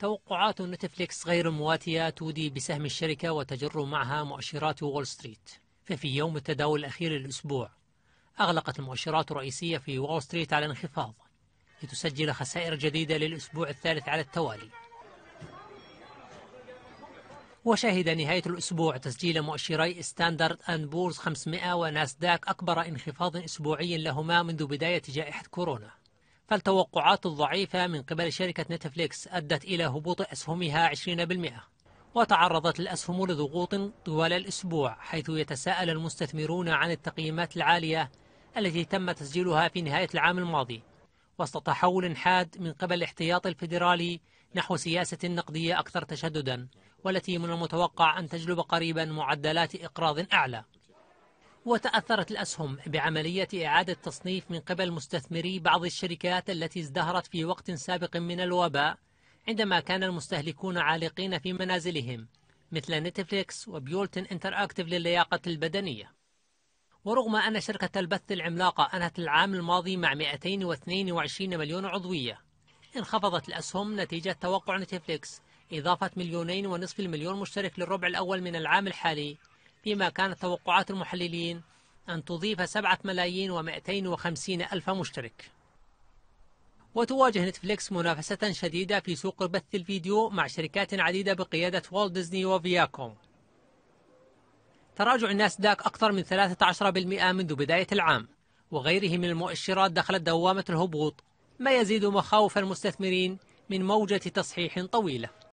توقعات نتفليكس غير مواتية تودي بسهم الشركة وتجر معها مؤشرات وول ستريت ففي يوم التداول الأخير للأسبوع أغلقت المؤشرات الرئيسية في وول ستريت على انخفاض لتسجل خسائر جديدة للأسبوع الثالث على التوالي وشهد نهاية الأسبوع تسجيل مؤشري ستاندرد أند بورز 500 وناسداك أكبر انخفاض أسبوعي لهما منذ بداية جائحة كورونا فالتوقعات الضعيفة من قبل شركة نتفليكس أدت إلى هبوط أسهمها 20% وتعرضت الأسهم لضغوط طوال الأسبوع حيث يتساءل المستثمرون عن التقييمات العالية التي تم تسجيلها في نهاية العام الماضي وسط تحول حاد من قبل الاحتياط الفيدرالي نحو سياسة نقدية أكثر تشددا والتي من المتوقع أن تجلب قريبا معدلات إقراض أعلى وتأثرت الأسهم بعملية إعادة تصنيف من قبل مستثمري بعض الشركات التي ازدهرت في وقت سابق من الوباء عندما كان المستهلكون عالقين في منازلهم مثل نتفليكس وبيولتن انتر اكتف للياقة البدنية ورغم أن شركة البث العملاقة أنهت العام الماضي مع 222 مليون عضوية انخفضت الأسهم نتيجة توقع نتفليكس إضافة مليونين ونصف المليون مشترك للربع الأول من العام الحالي فيما كانت توقعات المحللين أن تضيف سبعة ملايين ومائتين وخمسين ألف مشترك وتواجه نتفليكس منافسة شديدة في سوق بث الفيديو مع شركات عديدة بقيادة والت ديزني وفياكوم تراجع داك أكثر من 13% منذ بداية العام وغيره من المؤشرات دخلت دوامة الهبوط ما يزيد مخاوف المستثمرين من موجة تصحيح طويلة